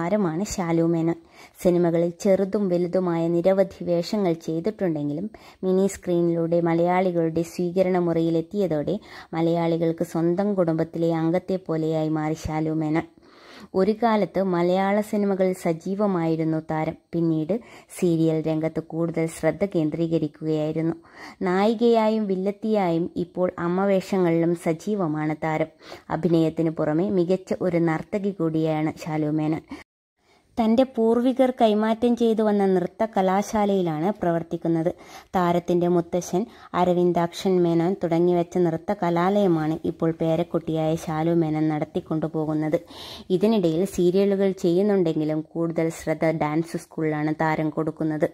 താരമാണ് ഷാലുമേന സിനിമകളിൽ ചെറുതും വലുതുമായ നിരവധി വേഷങ്ങൾ ചെയ്തിട്ടുണ്ടെങ്കിലും മിനി സ്ക്രീനിലൂടെ മലയാളികളുടെ സ്വീകരണ മുറിയിലെത്തിയതോടെ മലയാളികൾക്ക് സ്വന്തം കുടുംബത്തിലെ അംഗത്തെ പോലെയായി മാറി ഷാലുമേന ഒരു കാലത്ത് മലയാള സിനിമകളിൽ സജീവമായിരുന്നു താരം പിന്നീട് സീരിയൽ രംഗത്ത് കൂടുതൽ ശ്രദ്ധ കേന്ദ്രീകരിക്കുകയായിരുന്നു നായികയായും വില്ലത്തിയായും ഇപ്പോൾ അമ്മവേഷങ്ങളിലും സജീവമാണ് താരം അഭിനയത്തിന് പുറമെ മികച്ച ഒരു നർത്തകി കൂടിയാണ് ശാലുമേനൻ തൻ്റെ പൂർവികർ കൈമാറ്റം ചെയ്തു വന്ന നൃത്ത കലാശാലയിലാണ് പ്രവർത്തിക്കുന്നത് താരത്തിൻ്റെ മുത്തശ്ശൻ അരവിന്ദാക്ഷൻ മേനോൻ തുടങ്ങിവെച്ച നൃത്ത കലാലയമാണ് ഇപ്പോൾ പേരക്കുട്ടിയായ ശാലു മേനോൻ നടത്തിക്കൊണ്ടുപോകുന്നത് ഇതിനിടയിൽ സീരിയലുകൾ ചെയ്യുന്നുണ്ടെങ്കിലും കൂടുതൽ ശ്രദ്ധ ഡാൻസ് സ്കൂളിലാണ് താരം കൊടുക്കുന്നത്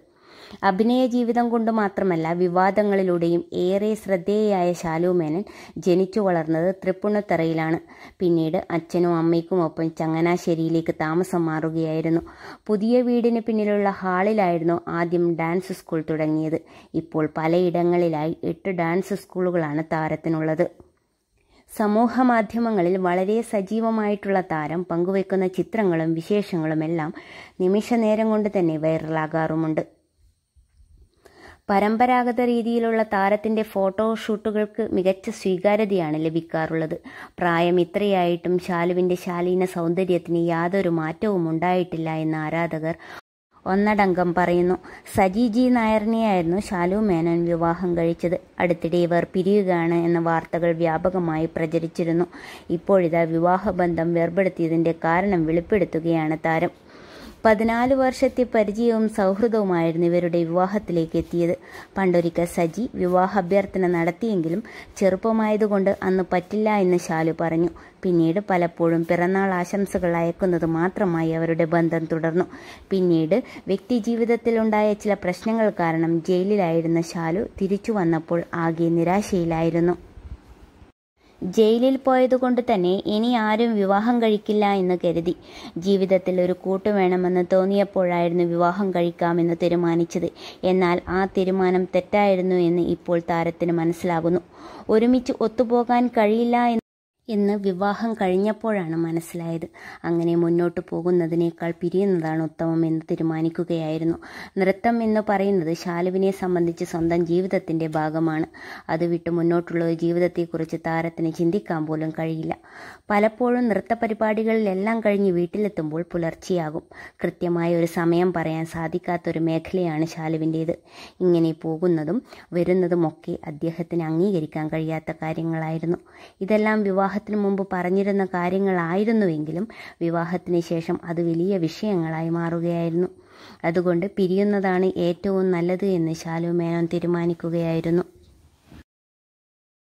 അഭിനയ ജീവിതം കൊണ്ട് മാത്രമല്ല വിവാദങ്ങളിലൂടെയും ഏറെ ശ്രദ്ധേയയായ ശാലുമേനൻ ജനിച്ചു വളർന്നത് തൃപ്പുണ്ണത്തറയിലാണ് പിന്നീട് അച്ഛനും ഒപ്പം ചങ്ങനാശ്ശേരിയിലേക്ക് താമസം മാറുകയായിരുന്നു പുതിയ വീടിന് പിന്നിലുള്ള ഹാളിലായിരുന്നു ആദ്യം ഡാൻസ് സ്കൂൾ തുടങ്ങിയത് ഇപ്പോൾ പലയിടങ്ങളിലായി എട്ട് ഡാൻസ് സ്കൂളുകളാണ് താരത്തിനുള്ളത് സമൂഹ മാധ്യമങ്ങളിൽ വളരെ സജീവമായിട്ടുള്ള താരം പങ്കുവെക്കുന്ന ചിത്രങ്ങളും വിശേഷങ്ങളും എല്ലാം നിമിഷ നേരം കൊണ്ട് തന്നെ വൈറലാകാറുമുണ്ട് പരമ്പരാഗത രീതിയിലുള്ള താരത്തിൻ്റെ ഫോട്ടോഷൂട്ടുകൾക്ക് മികച്ച സ്വീകാര്യതയാണ് ലഭിക്കാറുള്ളത് പ്രായം ഇത്രയായിട്ടും ശാലുവിൻ്റെ ശാലീന സൗന്ദര്യത്തിന് യാതൊരു മാറ്റവും ഉണ്ടായിട്ടില്ല എന്ന് ആരാധകർ ഒന്നടങ്കം പറയുന്നു സജി ജി നായറിനെയായിരുന്നു ശാലു മേനോൻ വിവാഹം കഴിച്ചത് അടുത്തിടെ ഇവർ പിരിയുകയാണ് എന്ന വാർത്തകൾ വ്യാപകമായി പ്രചരിച്ചിരുന്നു ഇപ്പോഴിതാ വിവാഹബന്ധം വേർപെടുത്തിയതിൻ്റെ കാരണം വെളിപ്പെടുത്തുകയാണ് താരം പതിനാല് വർഷത്തെ പരിചയവും സൗഹൃദവുമായിരുന്നു ഇവരുടെ വിവാഹത്തിലേക്ക് എത്തിയത് പണ്ടൊരിക്കൽ സജി വിവാഹ അഭ്യർത്ഥന നടത്തിയെങ്കിലും ചെറുപ്പമായതുകൊണ്ട് അന്ന് പറ്റില്ല എന്ന് ശാലു പറഞ്ഞു പിന്നീട് പലപ്പോഴും പിറന്നാൾ ആശംസകൾ അയക്കുന്നത് മാത്രമായി അവരുടെ ബന്ധം തുടർന്നു പിന്നീട് വ്യക്തിജീവിതത്തിലുണ്ടായ ചില പ്രശ്നങ്ങൾ കാരണം ജയിലിലായിരുന്ന ശാലു തിരിച്ചു വന്നപ്പോൾ ആകെ നിരാശയിലായിരുന്നു ജയിലിൽ പോയതുകൊണ്ട് തന്നെ ഇനി ആരും വിവാഹം കഴിക്കില്ല എന്ന് കരുതി ജീവിതത്തിൽ ഒരു കൂട്ടു വേണമെന്ന് തോന്നിയപ്പോഴായിരുന്നു വിവാഹം കഴിക്കാമെന്ന് തീരുമാനിച്ചത് എന്നാൽ ആ തീരുമാനം തെറ്റായിരുന്നു എന്ന് ഇപ്പോൾ താരത്തിന് മനസ്സിലാകുന്നു ഒരുമിച്ച് ഒത്തുപോകാൻ കഴിയില്ല എന്ന് വിവാഹം കഴിഞ്ഞപ്പോഴാണ് മനസ്സിലായത് അങ്ങനെ മുന്നോട്ട് പോകുന്നതിനേക്കാൾ പിരിയുന്നതാണ് എന്ന് തീരുമാനിക്കുകയായിരുന്നു നൃത്തം എന്ന് പറയുന്നത് ശാലുവിനെ സംബന്ധിച്ച് സ്വന്തം ജീവിതത്തിൻ്റെ ഭാഗമാണ് അത് വിട്ട് മുന്നോട്ടുള്ള ഒരു ജീവിതത്തെക്കുറിച്ച് താരത്തിന് ചിന്തിക്കാൻ പോലും കഴിയില്ല പലപ്പോഴും നൃത്ത പരിപാടികളിലെല്ലാം കഴിഞ്ഞ് വീട്ടിലെത്തുമ്പോൾ പുലർച്ചെയാകും കൃത്യമായ ഒരു സമയം പറയാൻ സാധിക്കാത്തൊരു മേഖലയാണ് ശാലുവിൻ്റേത് ഇങ്ങനെ പോകുന്നതും വരുന്നതുമൊക്കെ അദ്ദേഹത്തിന് അംഗീകരിക്കാൻ കഴിയാത്ത കാര്യങ്ങളായിരുന്നു ഇതെല്ലാം വിവാഹ വിവാഹത്തിന് മുമ്പ് പറഞ്ഞിരുന്ന കാര്യങ്ങളായിരുന്നുവെങ്കിലും വിവാഹത്തിന് ശേഷം അത് വലിയ വിഷയങ്ങളായി മാറുകയായിരുന്നു അതുകൊണ്ട് പിരിയുന്നതാണ് ഏറ്റവും നല്ലത് എന്ന് ശാലു മേനോൻ തീരുമാനിക്കുകയായിരുന്നു